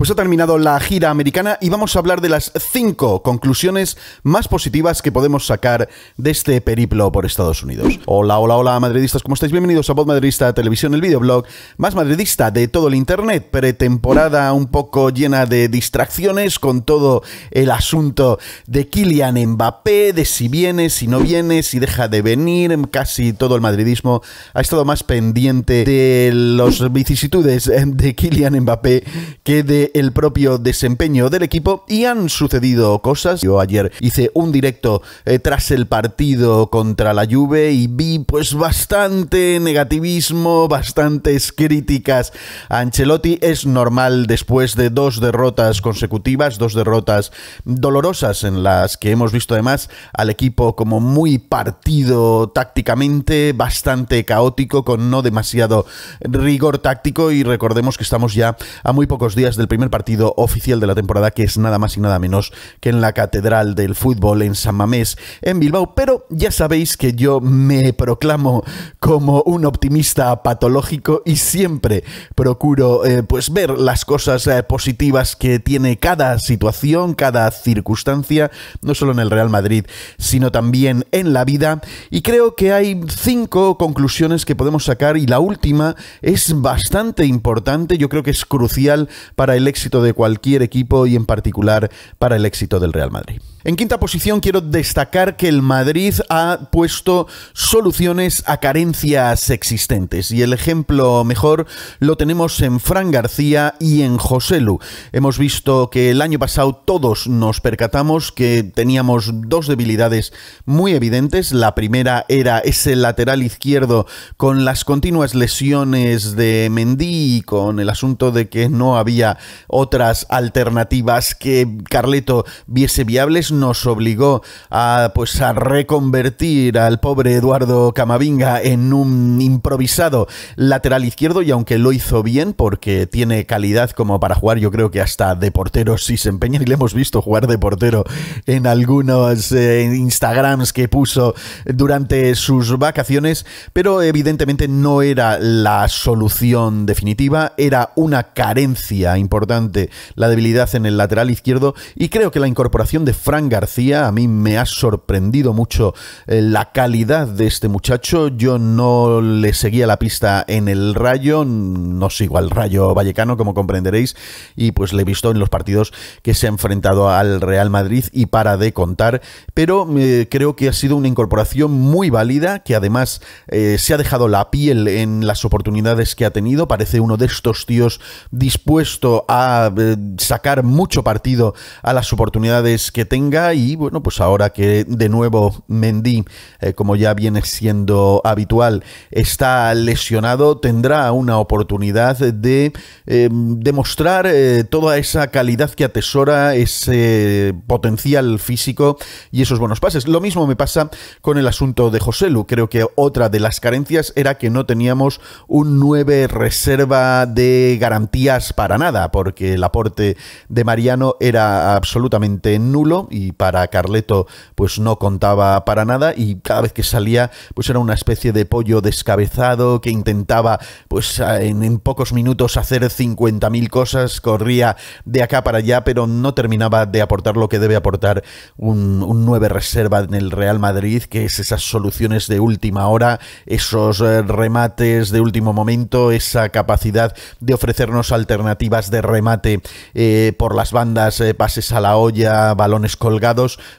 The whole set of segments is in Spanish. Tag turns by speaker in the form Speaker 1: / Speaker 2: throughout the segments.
Speaker 1: Pues ha terminado la gira americana y vamos a hablar de las cinco conclusiones más positivas que podemos sacar de este periplo por Estados Unidos. Hola, hola, hola, madridistas, ¿cómo estáis? Bienvenidos a Pod Madridista Televisión, el videoblog más madridista de todo el internet. Pretemporada un poco llena de distracciones con todo el asunto de Kylian Mbappé, de si viene, si no viene, si deja de venir. Casi todo el madridismo ha estado más pendiente de las vicisitudes de Kylian Mbappé que de el propio desempeño del equipo y han sucedido cosas. Yo ayer hice un directo eh, tras el partido contra la Juve y vi pues bastante negativismo, bastantes críticas a Ancelotti. Es normal después de dos derrotas consecutivas, dos derrotas dolorosas en las que hemos visto además al equipo como muy partido tácticamente, bastante caótico, con no demasiado rigor táctico y recordemos que estamos ya a muy pocos días del primer primer partido oficial de la temporada, que es nada más y nada menos que en la Catedral del Fútbol en San Mamés, en Bilbao. Pero ya sabéis que yo me proclamo como un optimista patológico y siempre procuro eh, pues ver las cosas eh, positivas que tiene cada situación, cada circunstancia, no solo en el Real Madrid, sino también en la vida. Y creo que hay cinco conclusiones que podemos sacar y la última es bastante importante, yo creo que es crucial para el éxito de cualquier equipo y en particular para el éxito del Real Madrid. En quinta posición quiero destacar que el Madrid ha puesto soluciones a carencias existentes y el ejemplo mejor lo tenemos en Fran García y en Joselu. Hemos visto que el año pasado todos nos percatamos que teníamos dos debilidades muy evidentes. La primera era ese lateral izquierdo con las continuas lesiones de Mendy y con el asunto de que no había otras alternativas que Carleto viese viables nos obligó a, pues, a reconvertir al pobre Eduardo Camavinga en un improvisado lateral izquierdo y aunque lo hizo bien porque tiene calidad como para jugar yo creo que hasta de portero si se empeña y le hemos visto jugar de portero en algunos eh, Instagrams que puso durante sus vacaciones, pero evidentemente no era la solución definitiva, era una carencia importante la debilidad en el lateral izquierdo y creo que la incorporación de Frank García. A mí me ha sorprendido mucho eh, la calidad de este muchacho. Yo no le seguía la pista en el Rayo, no sigo al Rayo Vallecano, como comprenderéis, y pues le he visto en los partidos que se ha enfrentado al Real Madrid y para de contar. Pero eh, creo que ha sido una incorporación muy válida, que además eh, se ha dejado la piel en las oportunidades que ha tenido. Parece uno de estos tíos dispuesto a sacar mucho partido a las oportunidades que tenga y bueno, pues ahora que de nuevo Mendy, eh, como ya viene siendo habitual, está lesionado, tendrá una oportunidad de em, demostrar eh, toda esa calidad que atesora ese potencial físico y esos buenos pases. Lo mismo me pasa con el asunto de José Lu. Creo que otra de las carencias era que no teníamos un 9 reserva de garantías para nada, porque el aporte de Mariano era absolutamente nulo y para Carleto pues no contaba para nada y cada vez que salía pues era una especie de pollo descabezado que intentaba pues en, pocos minutos hacer 50.000 cosas, corría de acá para allá pero no terminaba de aportar lo que debe aportar un, 9 reserva en el Real Madrid que es esas soluciones de última hora, esos eh, remates de último momento, esa capacidad de ofrecernos alternativas de remate eh, por las bandas, eh, pases a la olla, balones con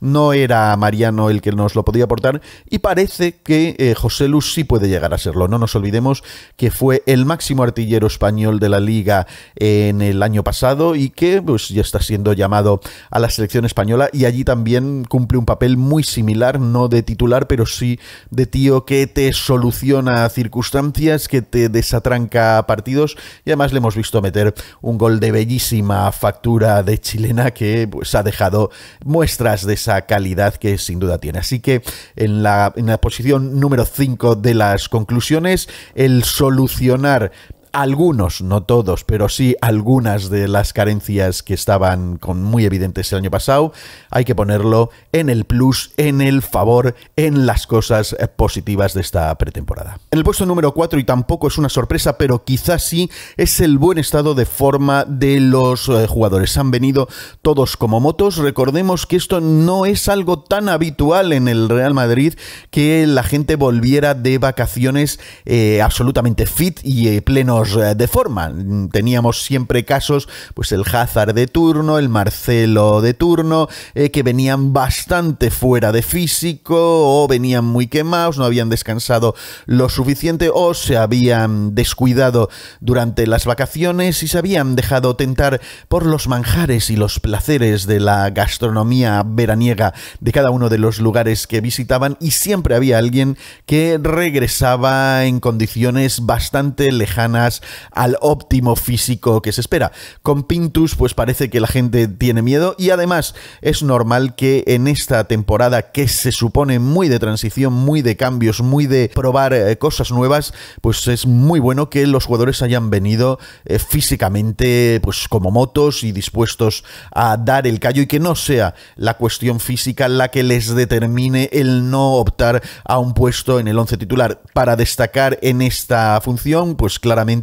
Speaker 1: no era Mariano el que nos lo podía aportar y parece que eh, José Luz sí puede llegar a serlo. No nos olvidemos que fue el máximo artillero español de la liga en el año pasado y que pues, ya está siendo llamado a la selección española y allí también cumple un papel muy similar, no de titular, pero sí de tío que te soluciona circunstancias, que te desatranca partidos y además le hemos visto meter un gol de bellísima factura de chilena que pues, ha dejado muy muestras de esa calidad que sin duda tiene. Así que en la, en la posición número 5 de las conclusiones, el solucionar algunos, no todos, pero sí algunas de las carencias que estaban con muy evidentes el año pasado, hay que ponerlo en el plus, en el favor, en las cosas eh, positivas de esta pretemporada. En el puesto número 4, y tampoco es una sorpresa, pero quizás sí, es el buen estado de forma de los eh, jugadores. Han venido todos como motos. Recordemos que esto no es algo tan habitual en el Real Madrid que la gente volviera de vacaciones eh, absolutamente fit y pleno plenos eh, de forma, Teníamos siempre casos, pues el Hazard de turno, el Marcelo de turno, eh, que venían bastante fuera de físico o venían muy quemados, no habían descansado lo suficiente o se habían descuidado durante las vacaciones y se habían dejado tentar por los manjares y los placeres de la gastronomía veraniega de cada uno de los lugares que visitaban y siempre había alguien que regresaba en condiciones bastante lejanas al óptimo físico que se espera. Con Pintus, pues parece que la gente tiene miedo y además es normal que en esta temporada que se supone muy de transición, muy de cambios, muy de probar eh, cosas nuevas, pues es muy bueno que los jugadores hayan venido eh, físicamente pues como motos y dispuestos a dar el callo y que no sea la cuestión física la que les determine el no optar a un puesto en el 11 titular. Para destacar en esta función, pues claramente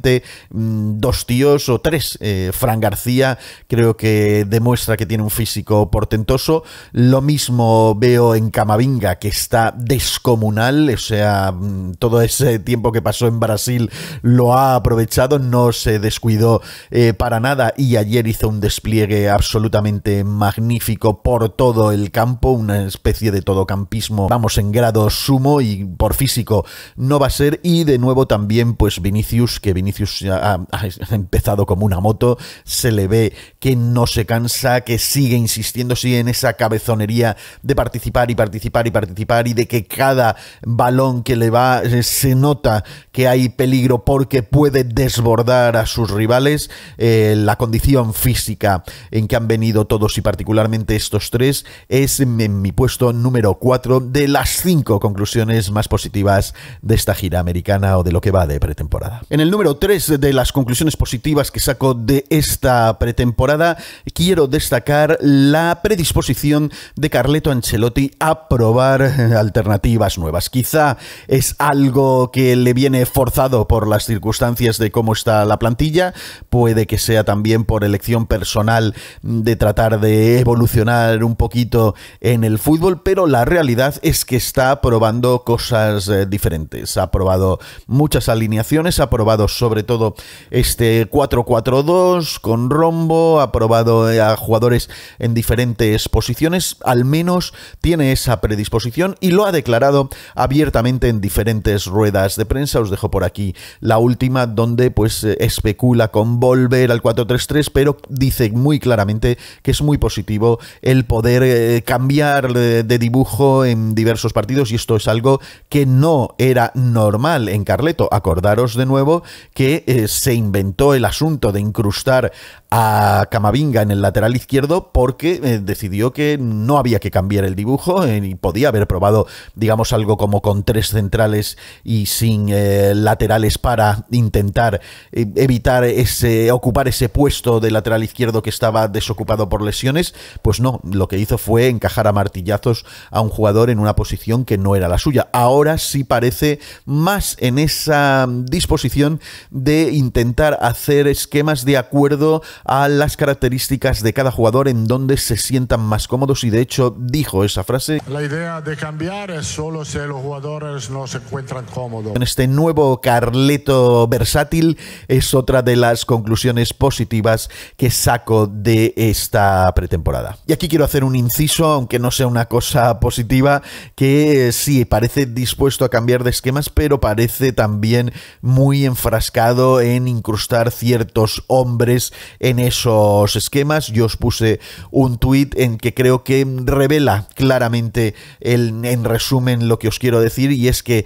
Speaker 1: Mm, dos tíos o tres. Eh, Fran García creo que demuestra que tiene un físico portentoso. Lo mismo veo en Camavinga, que está descomunal, o sea, mm, todo ese tiempo que pasó en Brasil lo ha aprovechado, no se descuidó eh, para nada y ayer hizo un despliegue absolutamente magnífico por todo el campo, una especie de todocampismo, vamos, en grado sumo y por físico no va a ser. Y de nuevo también, pues Vinicius, que Inicius ha, empezado como una moto, se le ve que no se cansa, que sigue insistiendo, sigue en esa cabezonería de participar y participar y participar y de que cada balón que le va eh, se nota que hay peligro porque puede desbordar a sus rivales. Eh, la condición física en que han venido todos y particularmente estos tres es en mi puesto número cuatro de las cinco conclusiones más positivas de esta gira americana o de lo que va de pretemporada. En el número tres de las conclusiones positivas que saco de esta pretemporada, quiero destacar la predisposición de Carleto Ancelotti a probar eh, alternativas nuevas. Quizá es algo que le viene forzado por las circunstancias de cómo está la plantilla, puede que sea también por elección personal de tratar de evolucionar un poquito en el fútbol, pero la realidad es que está probando cosas eh, diferentes. Ha probado muchas alineaciones, ha probado sobre todo este 4-4-2 con rombo, ha probado a jugadores en diferentes posiciones, al menos tiene esa predisposición y lo ha declarado abiertamente en diferentes ruedas de prensa. Os dejo por aquí la última donde pues eh, especula con volver al 4-3-3, pero dice muy claramente que es muy positivo el poder eh, cambiar de, de dibujo en diversos partidos y esto es algo que no era normal en Carleto. Acordaros de nuevo que eh, se inventó el asunto de incrustar a Camavinga en el lateral izquierdo porque eh, decidió que no había que cambiar el dibujo eh, y podía haber probado, digamos, algo como con tres centrales y sin laterales para intentar evitar ese, ocupar ese puesto de lateral izquierdo que estaba desocupado por lesiones. Pues no, lo que hizo fue encajar a martillazos a un jugador en una posición que no era la suya. Ahora sí parece más en esa disposición de intentar hacer esquemas de acuerdo a las características de cada jugador en donde se sientan más cómodos y de hecho dijo esa frase. La idea de cambiar es solo si los jugadores no se encuentran cómodos. En este nuevo Carleto versátil es otra de las conclusiones positivas que saco de esta pretemporada. Y aquí quiero hacer un inciso, aunque no sea una cosa positiva, que eh, sí, parece dispuesto a cambiar de esquemas, pero parece también muy enfrascado en incrustar ciertos hombres en esos esquemas. Yo os puse un tuit en que creo que revela claramente el, en resumen lo que os quiero decir y es que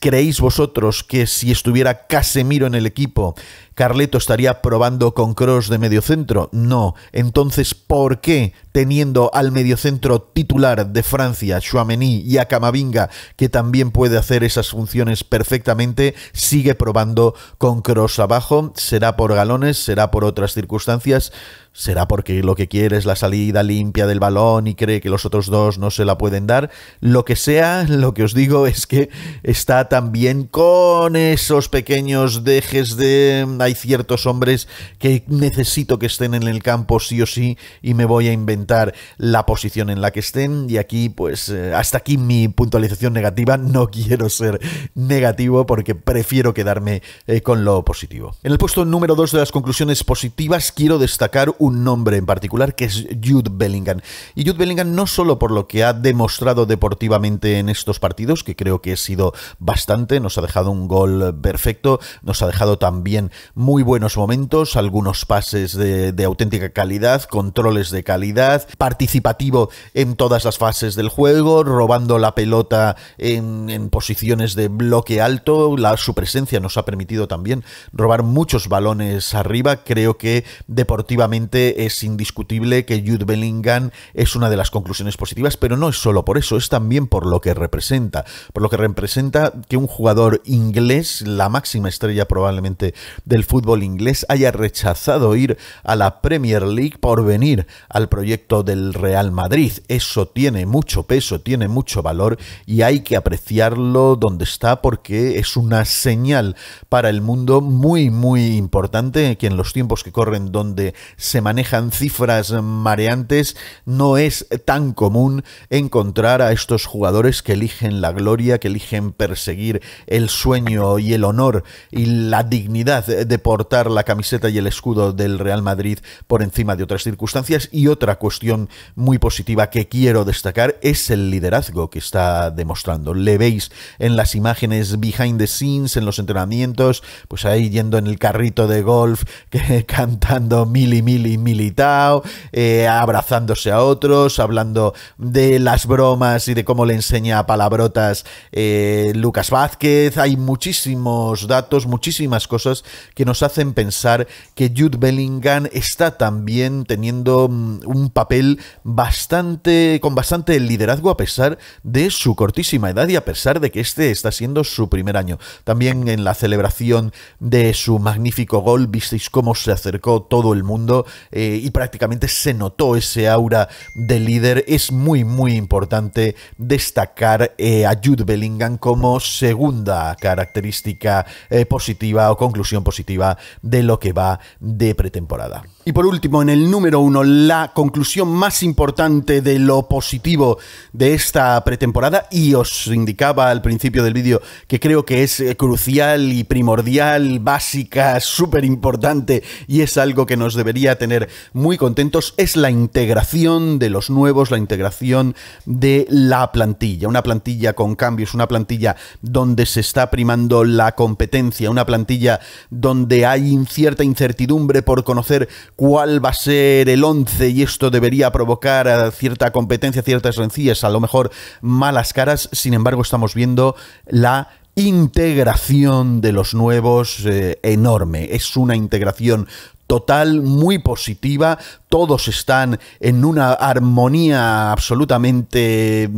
Speaker 1: creéis vosotros que si estuviera Casemiro en el equipo, Carleto estaría probando con Cross de medio centro? No. Entonces, ¿por qué teniendo al mediocentro titular de Francia, Chouameni y a Camavinga, que también puede hacer esas funciones perfectamente, sigue probando con con Cross abajo, será por galones, será por otras circunstancias, será porque lo que quiere es la salida limpia del balón y cree que los otros dos no se la pueden dar. Lo que sea, lo que os digo es que está también con esos pequeños dejes de hay ciertos hombres que necesito que estén en el campo sí o sí y me voy a inventar la posición en la que estén y aquí pues eh, hasta aquí mi puntualización negativa, no quiero ser negativo porque prefiero quedarme eh, con lo positivo. En el puesto número 2 de las conclusiones positivas quiero destacar un nombre en particular que es Jude Bellingham. Y Jude Bellingham no solo por lo que ha demostrado deportivamente en estos partidos, que creo que ha sido bastante, nos ha dejado un gol perfecto, nos ha dejado también muy buenos momentos, algunos pases de, auténtica calidad, controles de calidad, participativo en todas las fases del juego, robando la pelota en, posiciones de bloque alto, su presencia nos ha permitido también robar muchos balones arriba. Creo que deportivamente es indiscutible que Jude Bellingham es una de las conclusiones positivas, pero no es solo por eso, es también por lo que representa. Por lo que representa que un jugador inglés, la máxima estrella probablemente del fútbol inglés, haya rechazado ir a la Premier League por venir al proyecto del Real Madrid. Eso tiene mucho peso, tiene mucho valor y hay que apreciarlo donde está porque es una señal para el mundo muy, muy importante, que en los tiempos que corren donde se manejan cifras mareantes, no es tan común encontrar a estos jugadores que eligen la gloria, que eligen perseguir el sueño y el honor y la dignidad de portar la camiseta y el escudo del Real Madrid por encima de otras circunstancias. Y otra cuestión muy positiva que quiero destacar es el liderazgo que está demostrando. Le veis en las imágenes behind the scenes, en los entrenamientos, pues ahí yendo en el carrito de golf, cantando mili, mili, militao, eh, abrazándose a otros, hablando de las bromas y de cómo le enseña palabrotas eh, Lucas Vázquez. Hay muchísimos datos, muchísimas cosas que nos hacen pensar que Jude Bellingham está también teniendo mm, un papel bastante, con bastante liderazgo a pesar de su cortísima edad y a pesar de que este está siendo su primer año. También en la celebración de su magnífico gol, visteis cómo se acercó todo el mundo eh, y prácticamente se notó ese aura de líder. Es muy, muy importante destacar eh, a Jude Bellingham como segunda característica eh, positiva o conclusión positiva de lo que va de pretemporada. Y por último, en el número uno, la conclusión más importante de lo positivo de esta pretemporada, y os indicaba al principio del vídeo que creo que es eh, crucial y primordial, básica, súper importante, y es algo que nos debería tener muy contentos, es la integración de los nuevos, la integración de la plantilla. Una plantilla con cambios, una plantilla donde se está primando la competencia, una plantilla donde hay cierta incertidumbre por conocer cuál va a ser el 11 y esto debería provocar eh, cierta competencia, ciertas rencillas, a lo mejor malas caras. Sin embargo, estamos viendo la integración de los nuevos eh, enorme. Es una integración total, muy positiva, todos están en una armonía absolutamente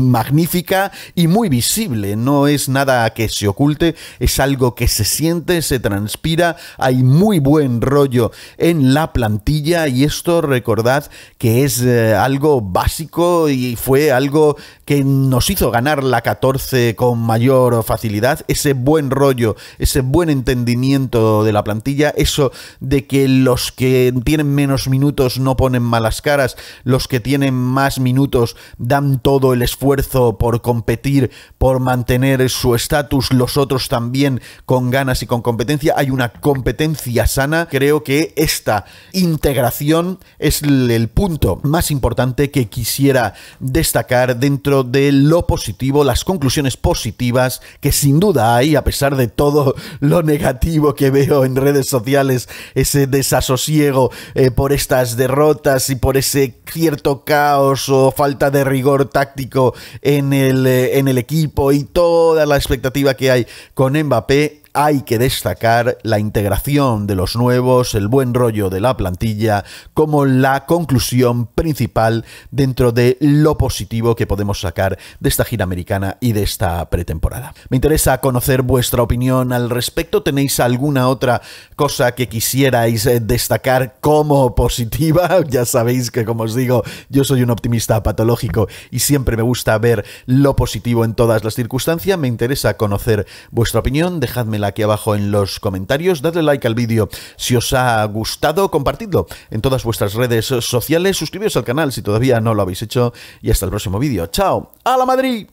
Speaker 1: magnífica y muy visible, no es nada que se oculte, es algo que se siente, se transpira, hay muy buen rollo en la plantilla y esto recordad que es eh, algo básico y fue algo que nos hizo ganar la 14 con mayor facilidad, ese buen rollo, ese buen entendimiento de la plantilla, eso de que los que tienen menos minutos no ponen malas caras, los que tienen más minutos dan todo el esfuerzo por competir, por mantener su estatus, los otros también con ganas y con competencia. Hay una competencia sana. Creo que esta integración es el punto más importante que quisiera destacar dentro de lo positivo, las conclusiones positivas que sin duda hay, a pesar de todo lo negativo que veo en redes sociales ese desasosiego eh, por estas derrotas y por ese cierto caos o falta de rigor táctico en el, eh, en el equipo y toda la expectativa que hay con Mbappé hay que destacar la integración de los nuevos, el buen rollo de la plantilla, como la conclusión principal dentro de lo positivo que podemos sacar de esta gira americana y de esta pretemporada. Me interesa conocer vuestra opinión al respecto. ¿Tenéis alguna otra cosa que quisierais eh, destacar como positiva? Ya sabéis que, como os digo, yo soy un optimista patológico y siempre me gusta ver lo positivo en todas las circunstancias. Me interesa conocer vuestra opinión. Dejadme aquí abajo en los comentarios, dadle like al vídeo si os ha gustado, compartidlo en todas vuestras redes sociales, suscribiros al canal si todavía no lo habéis hecho y hasta el próximo vídeo. ¡Chao! ¡A la Madrid!